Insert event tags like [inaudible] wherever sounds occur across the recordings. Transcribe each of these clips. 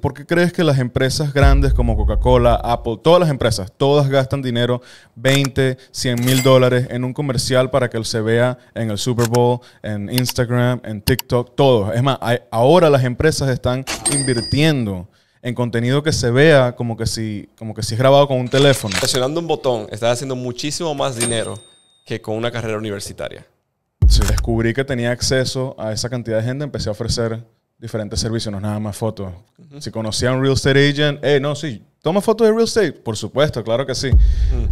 ¿Por qué crees que las empresas grandes como Coca-Cola, Apple, todas las empresas, todas gastan dinero, 20, 100 mil dólares en un comercial para que se vea en el Super Bowl, en Instagram, en TikTok, todos? Es más, ahora las empresas están invirtiendo en contenido que se vea como que si, como que si es grabado con un teléfono. Presionando un botón, estás haciendo muchísimo más dinero que con una carrera universitaria. Si Descubrí que tenía acceso a esa cantidad de gente, empecé a ofrecer diferentes servicios, no nada más fotos. Si conocía un real estate agent, eh, no, sí, toma fotos de real estate, por supuesto, claro que sí.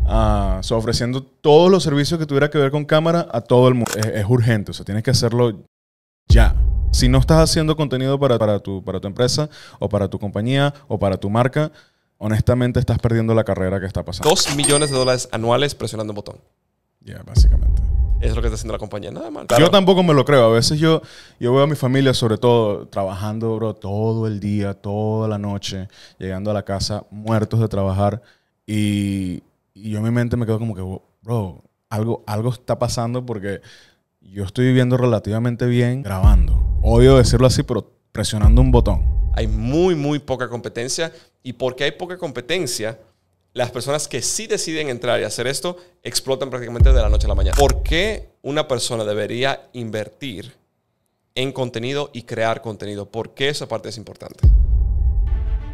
Ah, ofreciendo todos los servicios que tuviera que ver con cámara a todo el mundo. Es, urgente, o sea, tienes que hacerlo ya. Si no estás haciendo contenido para, para, tu, para tu empresa o para tu compañía o para tu marca, honestamente estás perdiendo la carrera que está pasando. Dos millones de dólares anuales presionando un botón. Ya, básicamente es lo que está haciendo la compañía, nada más. Yo tampoco me lo creo. A veces yo, yo veo a mi familia, sobre todo, trabajando, bro, todo el día, toda la noche, llegando a la casa muertos de trabajar. Y, yo en mi mente me quedo como que, bro, algo, algo está pasando porque yo estoy viviendo relativamente bien grabando. Odio decirlo así, pero presionando un botón. Hay muy, muy poca competencia. Y porque hay poca competencia, las personas que sí deciden entrar y hacer esto explotan prácticamente de la noche a la mañana. ¿Por qué una persona debería invertir en contenido y crear contenido? ¿Por qué esa parte es importante?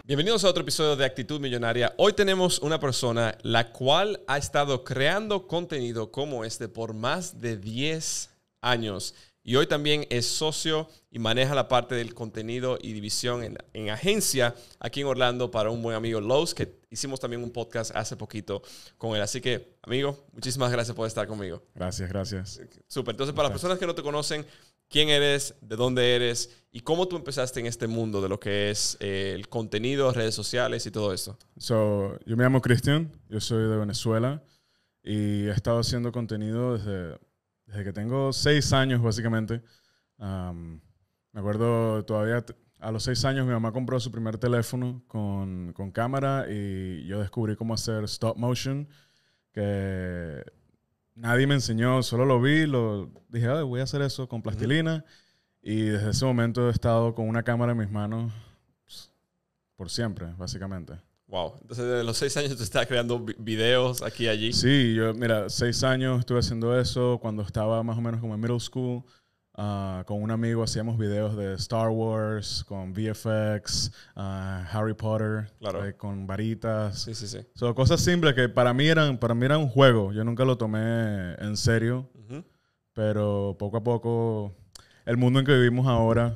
Bienvenidos a otro episodio de Actitud Millonaria. Hoy tenemos una persona la cual ha estado creando contenido como este por más de 10 años y hoy también es socio y maneja la parte del contenido y división en, agencia aquí en Orlando para un buen amigo Lowe's, que hicimos también un podcast hace poquito con él. Así que, amigo, muchísimas gracias por estar conmigo. Gracias, gracias. Súper. Entonces, para las personas que no te conocen, ¿quién eres, de dónde eres y cómo tú empezaste en este mundo de lo que es eh, el contenido, redes sociales y todo eso? So, yo me llamo Cristian, yo soy de Venezuela y he estado haciendo contenido desde desde que tengo seis años, básicamente. me acuerdo todavía, a los seis años mi mamá compró su primer teléfono con, con, cámara y yo descubrí cómo hacer stop motion, que nadie me enseñó, solo lo vi, lo dije, voy a hacer eso con plastilina. Y desde ese momento he estado con una cámara en mis manos pues, por siempre, básicamente. Wow. Entonces, desde los seis años tú estás creando videos aquí y allí. Sí, yo, mira, seis años estuve haciendo eso. Cuando estaba más o menos como en middle school, ah, con un amigo hacíamos videos de Star Wars, con VFX, ah, Harry Potter, claro. con varitas. Sí, sí, sí. Son cosas simples que para mí, eran, para mí eran un juego. Yo nunca lo tomé en serio. Pero poco a poco, el mundo en que vivimos ahora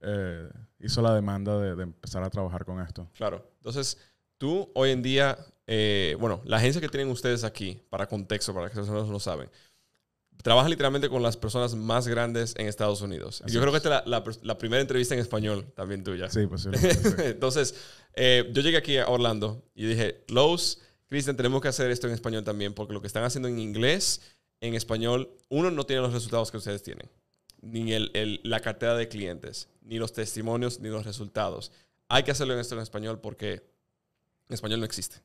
eh, hizo la demanda de empezar a trabajar con esto. Claro. Entonces Tú hoy en día, eh, bueno, la agencia que tienen ustedes aquí, para contexto, para que los personas lo saben, trabaja literalmente con las personas más grandes en Estados Unidos. yo creo que esta es la, primera entrevista en español también tuya. Sí, pues Sí. [laughs] Entonces, eh, yo llegué aquí a Orlando y dije, Lowe's, Christian, tenemos que hacer esto en español también, porque lo que están haciendo en inglés, en español, uno no tiene los resultados que ustedes tienen, ni el, la cartera de clientes, ni los testimonios, ni los resultados. Hay que hacerlo en esto en español porque español no existe.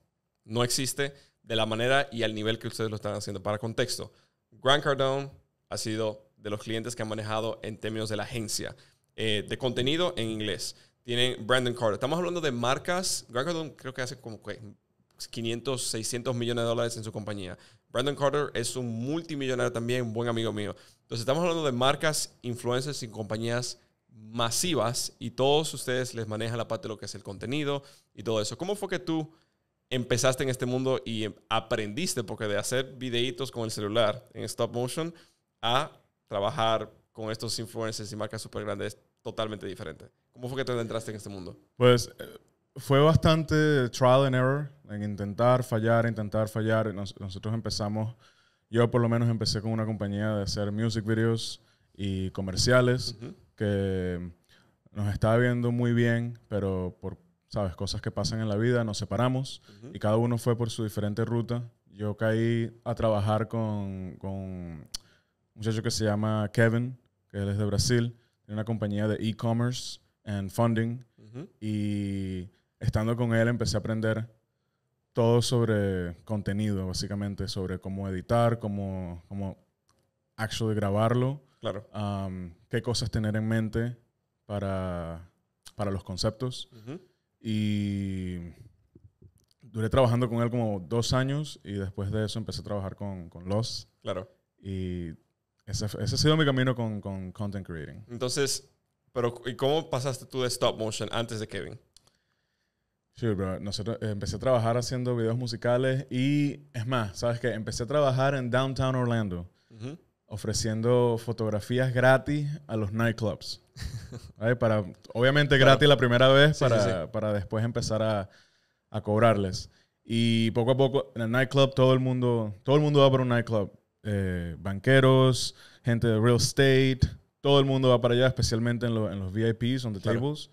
No existe de la manera y al nivel que ustedes lo están haciendo. Para contexto, Grant Cardone ha sido de los clientes que han manejado en términos de la agencia eh, de contenido en inglés. Tienen Brandon Carter. Estamos hablando de marcas. Grant Cardone creo que hace como 500, 600 millones de dólares en su compañía. Brandon Carter es un multimillonario también, un buen amigo mío. Entonces estamos hablando de marcas, influencers y compañías masivas y todos ustedes les maneja la parte de lo que es el contenido y todo eso. ¿Cómo fue que tú empezaste en este mundo y em, aprendiste? Porque de hacer videitos con el celular en stop motion a trabajar con estos influencers y marcas súper grandes es totalmente diferente. ¿Cómo fue que te entraste en este mundo? Pues eh, fue bastante trial and error, en intentar fallar, intentar fallar. nosotros empezamos, yo por lo menos empecé con una compañía de hacer music videos y comerciales que nos estaba viendo muy bien, pero por, sabes, cosas que pasan en la vida, nos separamos y cada uno fue por su diferente ruta. Yo caí a trabajar con, un muchacho que se llama Kevin, que es de Brasil, tiene una compañía de e-commerce and funding y estando con él empecé a aprender todo sobre contenido, básicamente, sobre cómo editar, cómo, cómo de grabarlo Claro. qué cosas tener en mente para, para los conceptos. Y duré trabajando con él como dos años y después de eso empecé a trabajar con, con Los. Claro. Y ese, ese, ha sido mi camino con, con content creating. Entonces, pero ¿y cómo pasaste tú de stop motion antes de Kevin? Sí, bro. Eh, empecé a trabajar haciendo videos musicales y, es más, ¿sabes qué? Empecé a trabajar en Downtown Orlando. Uh ofreciendo fotografías gratis a los nightclubs. [laughs] Para, obviamente gratis la primera vez para, para después empezar a, a, cobrarles. Y poco a poco en el nightclub todo el mundo, todo el mundo va por un nightclub. Eh, banqueros, gente de real estate, todo el mundo va para allá, especialmente en, en los VIPs, donde the tables.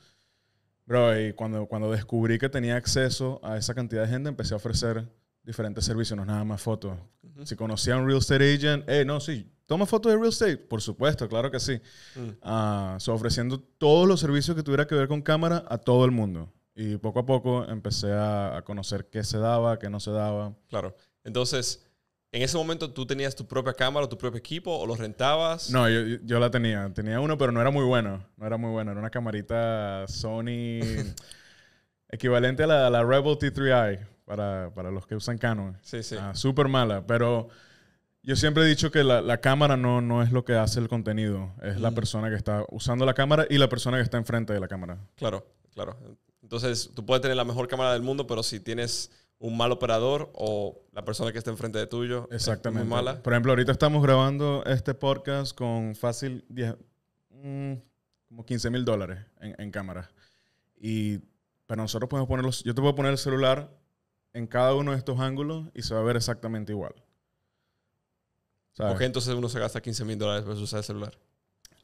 Bro, y cuando, cuando descubrí que tenía acceso a esa cantidad de gente, empecé a ofrecer diferentes servicios, no nada más fotos. Si conocía a un real estate agent, hey, no, sí, ¿Toma fotos de real estate? Por supuesto, claro que sí. Mm. Ah, ofreciendo todos los servicios que tuviera que ver con cámara a todo el mundo. Y poco a poco empecé a, conocer qué se daba, qué no se daba. Claro. Entonces, ¿En ese momento tú tenías tu propia cámara, tu propio equipo o lo rentabas? No, yo, yo, la tenía. Tenía uno, pero no era muy bueno. No era muy bueno. Era una camarita Sony [laughs] equivalente a la, Rebel T3i para, para, los que usan Canon. Sí, sí. Ah, Súper mala, pero yo siempre he dicho que la, la, cámara no, no es lo que hace el contenido, es la persona que está usando la cámara y la persona que está enfrente de la cámara. Claro, claro. Entonces, tú puedes tener la mejor cámara del mundo, pero si tienes un mal operador o la persona que está enfrente de tuyo Exactamente. es muy mala. Por ejemplo, ahorita estamos grabando este podcast con fácil 10, mm, como 15 mil dólares en, cámara. Y para nosotros podemos ponerlos, yo te puedo poner el celular en cada uno de estos ángulos y se va a ver exactamente igual. O entonces uno se gasta 15 mil dólares Por usar el celular.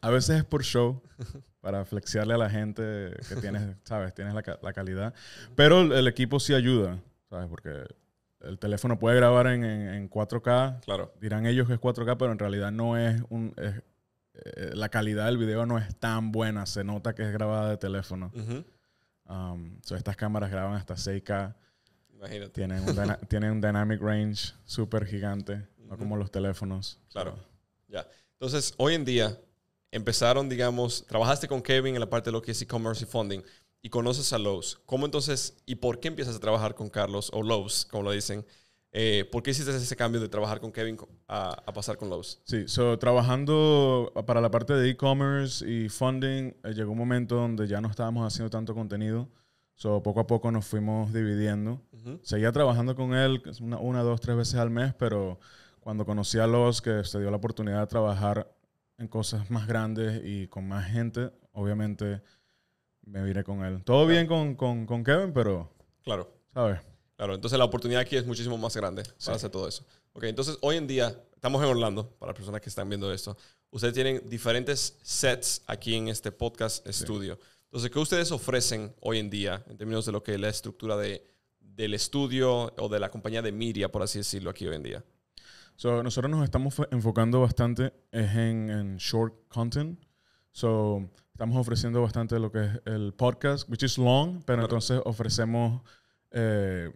A veces es por show, [laughs] para flexiarle a la gente que tienes, ¿sabes? Tienes la, la calidad. Pero el, equipo sí ayuda, ¿sabes? Porque el teléfono puede grabar en, en, 4K. Claro. Dirán ellos que es 4K, pero en realidad no es un... Eh, la calidad del video no es tan buena. Se nota que es grabada de teléfono. Um, estas cámaras graban hasta 6K. Imagínate. Tienen un, [laughs] tienen un dynamic range súper gigante como los teléfonos. Claro. Ya. Entonces, hoy en día empezaron, digamos, trabajaste con Kevin en la parte de lo que es e-commerce y funding y conoces a Lowe's. ¿Cómo entonces y por qué empiezas a trabajar con Carlos o Lowe's, como lo dicen? Eh, ¿Por qué hiciste ese cambio de trabajar con Kevin a, pasar con Lowe's? Sí, trabajando para la parte de e-commerce y funding, eh, llegó un momento donde ya no estábamos haciendo tanto contenido. solo poco a poco nos fuimos dividiendo. Seguía trabajando con él una, dos, tres veces al mes, pero cuando conocí a los que se dio la oportunidad de trabajar en cosas más grandes y con más gente, obviamente me vine con él. Todo bien con, con, con, Kevin, pero... Claro. ¿Sabes? Claro, entonces la oportunidad aquí es muchísimo más grande Se hace todo eso. Ok, entonces hoy en día estamos en Orlando, para las personas que están viendo esto. Ustedes tienen diferentes sets aquí en este podcast estudio. Entonces, ¿qué ustedes ofrecen hoy en día en términos de lo que es la estructura de, del estudio o de la compañía de Miria, por así decirlo, aquí hoy en día? So, nosotros nos estamos enfocando bastante en, en short content. So, estamos ofreciendo bastante lo que es el podcast, which is long, pero entonces ofrecemos eh,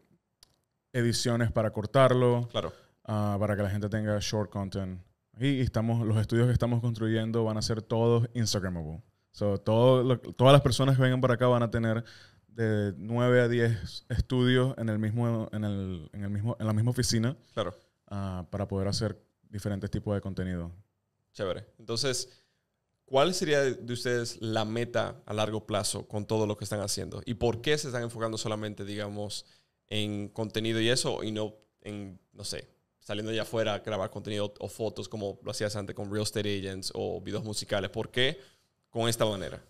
ediciones para cortarlo. Claro. Ah, para que la gente tenga short content. Y estamos, los estudios que estamos construyendo van a ser todos Instagramable. So, todo todas las personas que vengan para acá van a tener de 9 a 10 estudios en el mismo en, el, en, el mismo, en la misma oficina. Claro. Ah, para poder hacer diferentes tipos de contenido. Chévere. Entonces, ¿cuál sería de ustedes la meta a largo plazo con todo lo que están haciendo? ¿Y por qué se están enfocando solamente, digamos, en contenido y eso y no en, no sé, saliendo allá afuera a grabar contenido o fotos como lo hacías antes con Real Estate Agents o videos musicales? ¿Por qué con esta manera?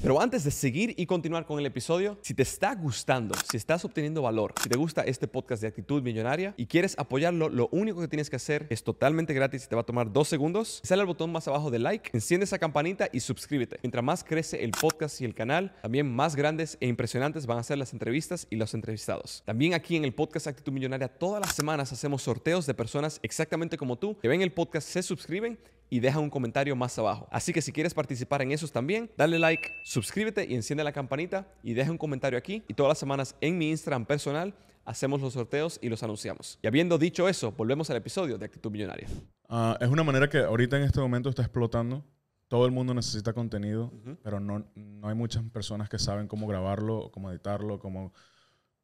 Pero antes de seguir y continuar con el episodio, si te está gustando, si estás obteniendo valor, si te gusta este podcast de actitud millonaria y quieres apoyarlo, lo único que tienes que hacer es totalmente gratis y te va a tomar dos segundos. Sale al botón más abajo de like, enciende esa campanita y suscríbete. Mientras más crece el podcast y el canal, también más grandes e impresionantes van a ser las entrevistas y los entrevistados. También aquí en el podcast Actitud Millonaria todas las semanas hacemos sorteos de personas exactamente como tú que ven el podcast, se suscriben y deja un comentario más abajo. Así que si quieres participar en esos también, dale like, suscríbete y enciende la campanita y deja un comentario aquí. Y todas las semanas en mi Instagram personal hacemos los sorteos y los anunciamos. Y habiendo dicho eso, volvemos al episodio de Actitud Millonaria. Ah, es una manera que ahorita en este momento está explotando. Todo el mundo necesita contenido, pero no, no hay muchas personas que saben cómo grabarlo, cómo editarlo, cómo,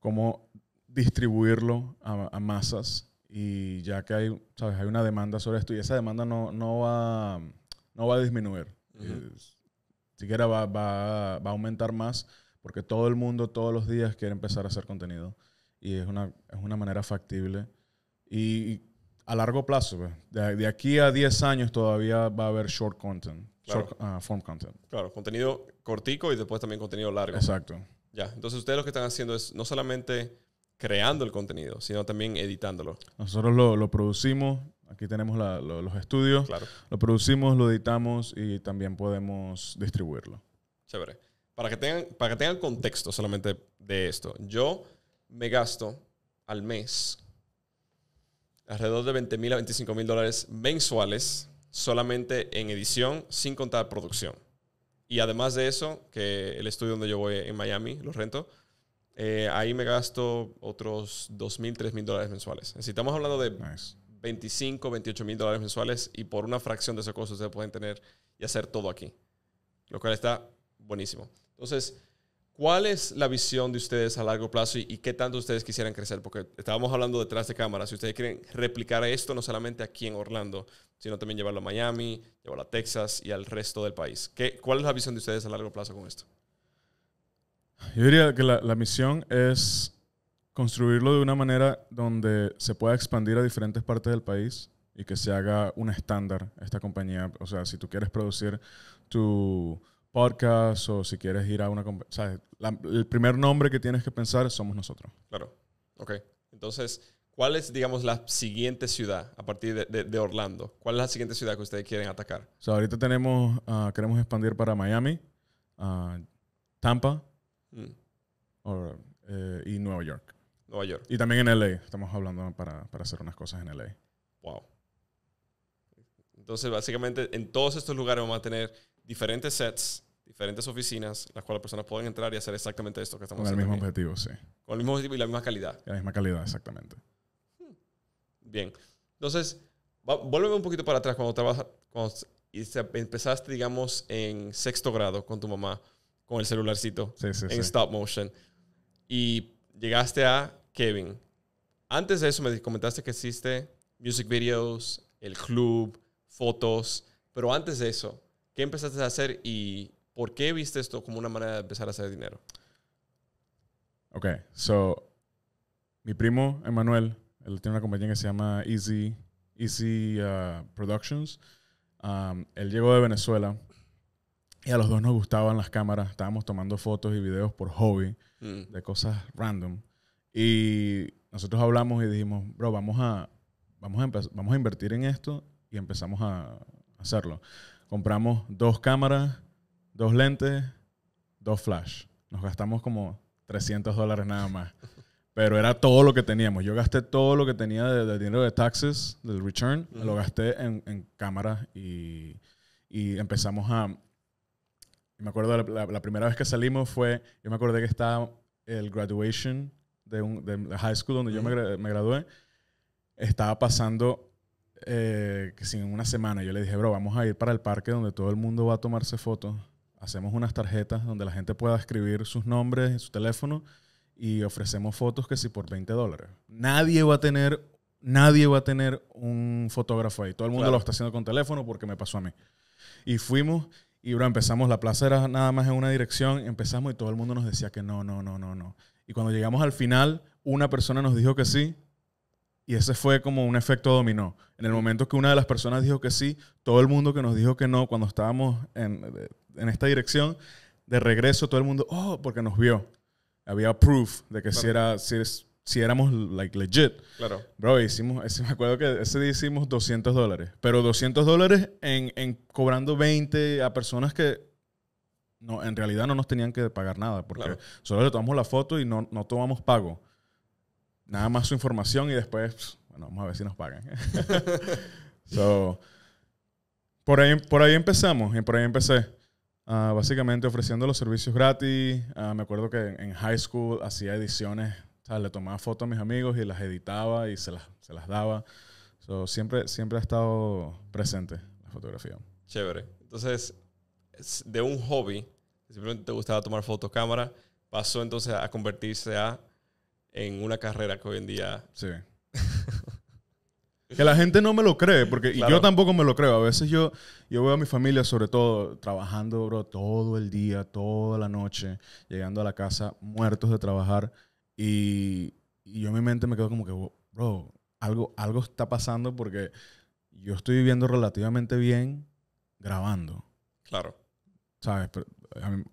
cómo distribuirlo a masas y ya que hay, ¿sabes? hay una demanda sobre esto y esa demanda no, no, va, no va a disminuir. siquiera va, va, va, a aumentar más porque todo el mundo todos los días quiere empezar a hacer contenido y es una, es una manera factible y a largo plazo, pues, de, de, aquí a 10 años todavía va a haber short content, short, ah, form content. Claro, contenido cortico y después también contenido largo. Exacto. Ya, entonces ustedes lo que están haciendo es no solamente creando el contenido, sino también editándolo. Nosotros lo, lo producimos, aquí tenemos los estudios, lo producimos, lo editamos y también podemos distribuirlo. Chévere. Para que tengan, para que tengan contexto solamente de esto, yo me gasto al mes alrededor de 20 mil a 25 mil dólares mensuales solamente en edición, sin contar producción. Y además de eso, que el estudio donde yo voy en Miami, lo rento, eh, ahí me gasto otros 2.000, 3.000 dólares mensuales. estamos hablando de 25, 28 mil dólares mensuales y por una fracción de esa cosa ustedes pueden tener y hacer todo aquí, lo cual está buenísimo. Entonces, ¿cuál es la visión de ustedes a largo plazo y, qué tanto ustedes quisieran crecer? Porque estábamos hablando detrás de cámara, si ustedes quieren replicar esto no solamente aquí en Orlando, sino también llevarlo a Miami, llevarlo a Texas y al resto del país. ¿Qué, ¿Cuál es la visión de ustedes a largo plazo con esto? Yo diría que la, la, misión es construirlo de una manera donde se pueda expandir a diferentes partes del país y que se haga un estándar esta compañía. O sea, si tú quieres producir tu podcast o si quieres ir a una compañía, el primer nombre que tienes que pensar somos nosotros. Claro. Ok. Entonces, ¿Cuál es, digamos, la siguiente ciudad a partir de, de, Orlando? ¿Cuál es la siguiente ciudad que ustedes quieren atacar? O sea, ahorita tenemos, ah, queremos expandir para Miami, ah, Tampa, Mm. Eh, y Nueva York. Nueva York. Y también en LA. Estamos hablando para, hacer unas cosas en LA. Wow. Entonces, básicamente, en todos estos lugares vamos a tener diferentes sets, diferentes oficinas, las cuales las personas pueden entrar y hacer exactamente esto que estamos haciendo. Con el mismo objetivo, sí. Con el mismo objetivo y la misma calidad. la misma calidad, exactamente. Hmm. Bien. Entonces, vuelve un poquito para atrás cuando, trabajas, cuando empezaste, digamos, en sexto grado con tu mamá con el celularcito en stop motion. Y llegaste a Kevin. Antes de eso me comentaste que existe music videos, el club, fotos, pero antes de eso, ¿qué empezaste a hacer y por qué viste esto como una manera de empezar a hacer dinero? Ok, so mi primo Emanuel, él tiene una compañía que se llama Easy, Easy uh, Productions. Um, él llegó de Venezuela y a los dos nos gustaban las cámaras. Estábamos tomando fotos y videos por hobby mm. de cosas random. Y nosotros hablamos y dijimos, bro, vamos a, vamos a, vamos a invertir en esto. Y empezamos a hacerlo. Compramos dos cámaras, dos lentes, dos flash. Nos gastamos como 300 dólares nada más. Pero era todo lo que teníamos. Yo gasté todo lo que tenía de, dinero de taxes, del return, lo mm. gasté en, en cámaras y, y empezamos a, me acuerdo la, primera vez que salimos fue, yo me acordé que estaba el graduation de, un, de high school donde yo me, me, gradué. Estaba pasando, eh, que sin una semana, yo le dije, bro, vamos a ir para el parque donde todo el mundo va a tomarse fotos. Hacemos unas tarjetas donde la gente pueda escribir sus nombres en su teléfono y ofrecemos fotos que si por 20 dólares. Nadie va a tener, nadie va a tener un fotógrafo ahí. Todo el mundo lo está haciendo con teléfono porque me pasó a mí. Y fuimos y, bro, empezamos, la plaza era nada más en una dirección, empezamos y todo el mundo nos decía que no, no, no, no, no. Y cuando llegamos al final, una persona nos dijo que sí y ese fue como un efecto dominó. En el momento que una de las personas dijo que sí, todo el mundo que nos dijo que no, cuando estábamos en, esta dirección, de regreso todo el mundo, oh, porque nos vio. Había proof de que sí si, era, si, si éramos like legit. Claro. Bro, hicimos, ese, me acuerdo que ese día hicimos 200 dólares, pero 200 dólares en, en, cobrando 20 a personas que no, en realidad no nos tenían que pagar nada, porque solo le tomamos la foto y no, no, tomamos pago. Nada más su información y después, pues, bueno, vamos a ver si nos pagan. [laughs] so, por ahí, por ahí empezamos, y por ahí empecé. Ah, básicamente ofreciendo los servicios gratis. Ah, me acuerdo que en, en high school hacía ediciones o sea, le tomaba fotos a mis amigos y las editaba y se las, se las daba. siempre, siempre ha estado presente la fotografía. Chévere. Entonces, de un hobby, simplemente te gustaba tomar fotos cámara, pasó entonces a convertirse a, en una carrera que hoy en día... Sí. Que la gente no me lo cree, porque y yo tampoco me lo creo. A veces yo, yo veo a mi familia, sobre todo, trabajando, bro, todo el día, toda la noche, llegando a la casa muertos de trabajar. Y, yo en mi mente me quedo como que, bro, algo, algo está pasando porque yo estoy viviendo relativamente bien grabando. Claro. ¿Sabes?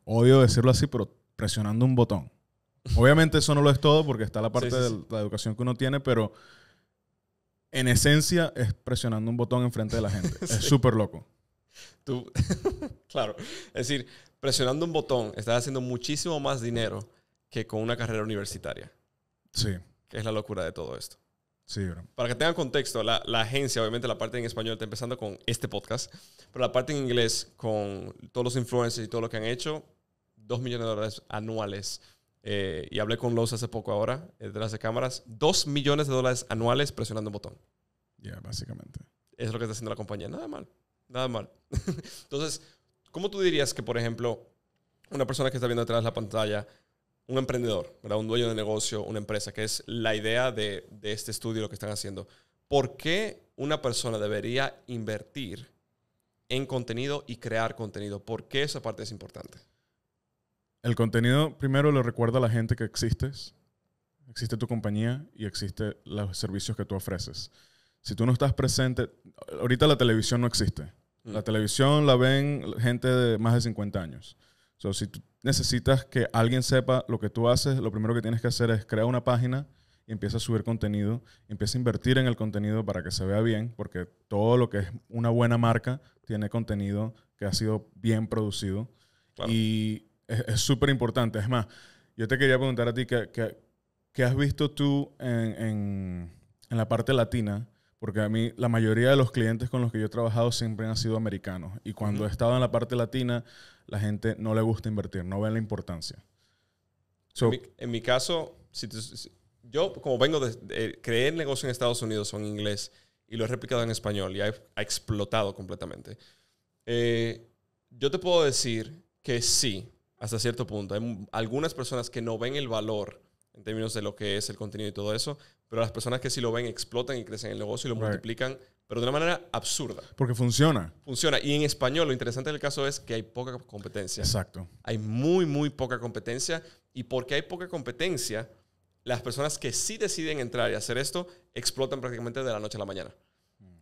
odio decirlo así, pero presionando un botón. Obviamente eso no lo es todo porque está la parte de la educación que uno tiene, pero en esencia es presionando un botón enfrente de la gente. [laughs] Es súper loco. Tú, [laughs] claro. Es decir, presionando un botón, estás haciendo muchísimo más dinero que con una carrera universitaria. Sí. Que es la locura de todo esto. Sí, bro. Para que tengan contexto, la, agencia, obviamente la parte en español está empezando con este podcast, pero la parte en inglés con todos los influencers y todo lo que han hecho, 2 millones de dólares anuales. Eh, y hablé con Los hace poco ahora, eh, detrás de cámaras, 2 millones de dólares anuales presionando un botón. Ya, básicamente. es lo que está haciendo la compañía. Nada mal, nada mal. [laughs] Entonces, ¿cómo tú dirías que, por ejemplo, una persona que está viendo detrás de la pantalla un emprendedor, ¿verdad? un dueño de negocio, una empresa, que es la idea de, este estudio, lo que están haciendo. ¿Por qué una persona debería invertir en contenido y crear contenido? ¿Por qué esa parte es importante? El contenido primero le recuerda a la gente que existes, existe tu compañía y existe los servicios que tú ofreces. Si tú no estás presente, ahorita la televisión no existe. La mm. televisión la ven gente de más de 50 años si necesitas que alguien sepa lo que tú haces, lo primero que tienes que hacer es crear una página y empieza a subir contenido, empieza a invertir en el contenido para que se vea bien, porque todo lo que es una buena marca tiene contenido que ha sido bien producido. Y es súper importante. Es más, yo te quería preguntar a ti, ¿qué, qué has visto tú en, en, en, la parte latina porque a mí la mayoría de los clientes con los que yo he trabajado siempre han sido americanos. Y cuando he estado en la parte latina, la gente no le gusta invertir, no ve la importancia. en, mi, caso, si, yo como vengo de, creer negocio en Estados Unidos o en inglés y lo he replicado en español y ha, explotado completamente. Eh, yo te puedo decir que sí, hasta cierto punto. Hay algunas personas que no ven el valor en términos de lo que es el contenido y todo eso, pero las personas que sí lo ven explotan y crecen el negocio y lo multiplican, pero de una manera absurda. Porque funciona. Funciona. Y en español lo interesante del caso es que hay poca competencia. Exacto. Hay muy, muy poca competencia y porque hay poca competencia, las personas que sí deciden entrar y hacer esto explotan prácticamente de la noche a la mañana.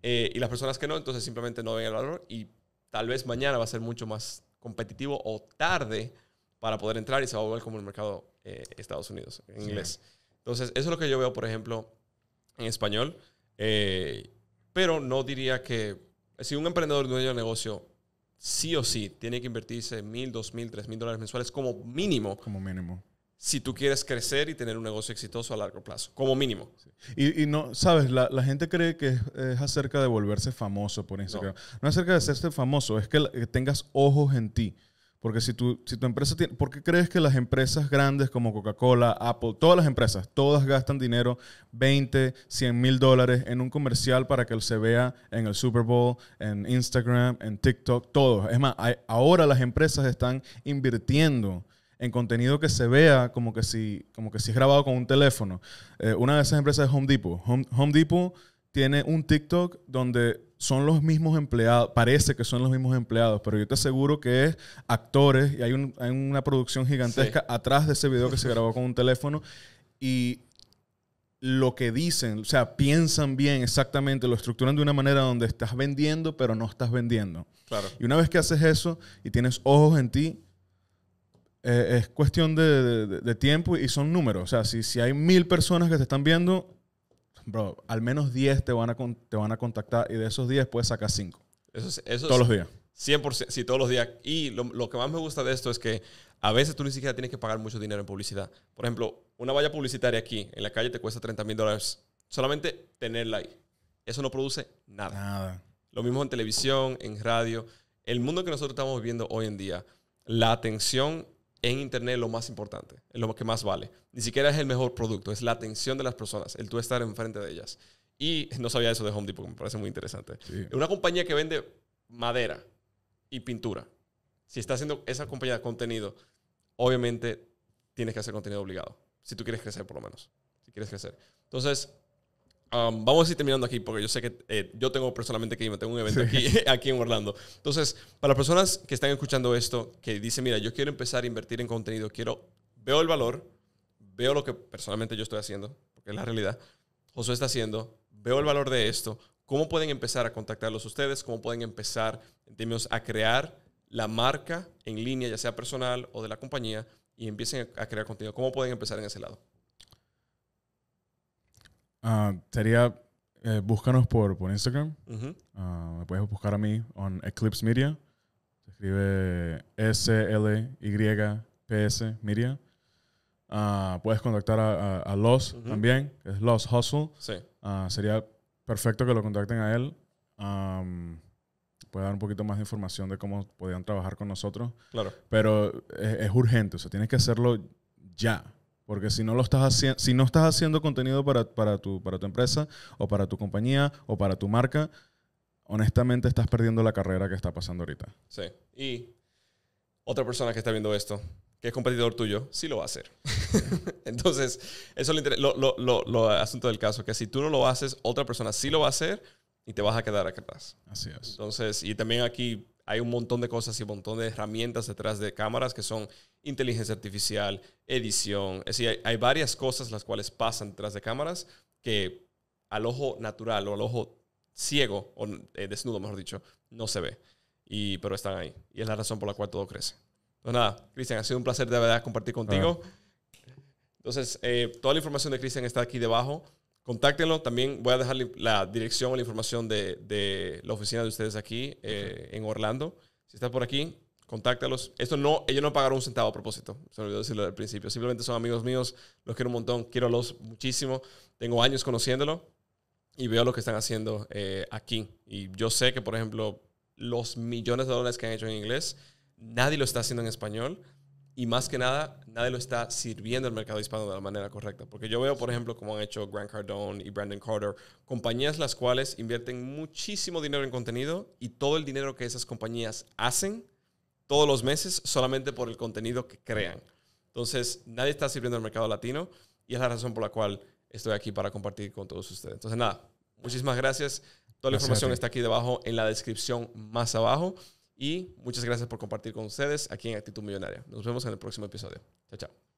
Eh, y las personas que no, entonces simplemente no ven el valor y tal vez mañana va a ser mucho más competitivo o tarde para poder entrar y se va a volver como el mercado eh, Estados Unidos, en inglés. Entonces, eso es lo que yo veo, por ejemplo, en español. Eh, pero no diría que si un emprendedor dueño de negocio sí o sí tiene que invertirse mil, dos mil, tres mil dólares mensuales como mínimo. Como mínimo. Si tú quieres crecer y tener un negocio exitoso a largo plazo, como mínimo. Y, no, sabes, la, gente cree que es, acerca de volverse famoso por Instagram. No, es acerca de hacerse famoso, es que tengas ojos en ti. Porque si tu, si tu empresa tiene, ¿por qué crees que las empresas grandes como Coca-Cola, Apple, todas las empresas, todas gastan dinero, 20, 100 mil dólares en un comercial para que él se vea en el Super Bowl, en Instagram, en TikTok, todos. Es más, ahora las empresas están invirtiendo en contenido que se vea como que si, como que si es grabado con un teléfono. Eh, una de esas empresas es Home Depot. Home Depot tiene un TikTok donde son los mismos empleados, parece que son los mismos empleados, pero yo te aseguro que es actores y hay, una producción gigantesca atrás de ese video que se grabó con un teléfono y lo que dicen, o sea, piensan bien exactamente, lo estructuran de una manera donde estás vendiendo, pero no estás vendiendo. Claro. Y una vez que haces eso y tienes ojos en ti, eh, es cuestión de, tiempo y son números. O sea, si, si hay mil personas que te están viendo, bro, al menos 10 te van a, te van a contactar y de esos 10 puedes sacar 5. todos los días. 100%, sí, todos los días. Y lo, lo, que más me gusta de esto es que a veces tú ni siquiera tienes que pagar mucho dinero en publicidad. Por ejemplo, una valla publicitaria aquí en la calle te cuesta 30 mil dólares. Solamente tenerla ahí. Eso no produce nada. Nada. Lo mismo en televisión, en radio. El mundo que nosotros estamos viviendo hoy en día, la atención en Internet lo más importante, es lo que más vale. Ni siquiera es el mejor producto, es la atención de las personas, el tú estar enfrente de ellas. Y no sabía eso de Home Depot, me parece muy interesante. Una compañía que vende madera y pintura, si está haciendo esa compañía de contenido, obviamente tienes que hacer contenido obligado, si tú quieres crecer por lo menos, si quieres crecer. Entonces, Um, vamos a ir terminando aquí porque yo sé que eh, yo tengo personalmente que irme, tengo un evento aquí, [laughs] aquí en Orlando. Entonces, para las personas que están escuchando esto, que dicen, mira, yo quiero empezar a invertir en contenido, quiero, veo el valor, veo lo que personalmente yo estoy haciendo, porque es la realidad, Josué está haciendo, veo el valor de esto, ¿cómo pueden empezar a contactarlos ustedes? ¿Cómo pueden empezar en términos a crear la marca en línea, ya sea personal o de la compañía, y empiecen a crear contenido? ¿Cómo pueden empezar en ese lado? Ah, sería, eh, búscanos por, por Instagram. Ah, puedes buscar a mí En Eclipse Media. escribe S-L-Y-P-S Media. Ah, puedes contactar a, a, Los también, que es Los Hustle. sería perfecto que lo contacten a él. puede dar un poquito más de información de cómo podían trabajar con nosotros. Claro. Pero es, eh, es urgente, o sea, tienes que hacerlo ya. Porque si no lo estás haciendo, si no estás haciendo contenido para, para, tu, para tu empresa, o para tu compañía, o para tu marca, honestamente estás perdiendo la carrera que está pasando ahorita. Sí. Y otra persona que está viendo esto, que es competidor tuyo, sí lo va a hacer. [laughs] Entonces, eso es lo, lo, lo, lo, asunto del caso, que si tú no lo haces, otra persona sí lo va a hacer y te vas a quedar atrás. Así es. Entonces, y también aquí hay un montón de cosas y un montón de herramientas detrás de cámaras que son inteligencia artificial, edición. Es decir, hay, varias cosas las cuales pasan detrás de cámaras que al ojo natural o al ojo ciego o eh, desnudo, mejor dicho, no se ve. Y, pero están ahí. Y es la razón por la cual todo crece. Pues nada, Cristian, ha sido un placer de verdad compartir contigo. Entonces, eh, toda la información de Cristian está aquí debajo. Contáctenlo. También voy a dejar la dirección o la información de, la oficina de ustedes aquí eh, en Orlando. Si está por aquí, contáctalos. Esto no, ellos no pagaron un centavo a propósito. Se me olvidó decirlo al principio. Simplemente son amigos míos. Los quiero un montón. Quiero a los muchísimo. Tengo años conociéndolo y veo lo que están haciendo eh, aquí. Y yo sé que, por ejemplo, los millones de dólares que han hecho en inglés, nadie lo está haciendo en español y más que nada, nadie lo está sirviendo al mercado hispano de la manera correcta. Porque yo veo, por ejemplo, como han hecho Grant Cardone y Brandon Carter, compañías las cuales invierten muchísimo dinero en contenido y todo el dinero que esas compañías hacen todos los meses solamente por el contenido que crean. Entonces, nadie está sirviendo al mercado latino y es la razón por la cual estoy aquí para compartir con todos ustedes. Entonces, nada, muchísimas gracias. Toda la información está aquí debajo en la descripción más abajo. Y muchas gracias por compartir con ustedes aquí en Actitud Millonaria. Nos vemos en el próximo episodio. Chao, chao.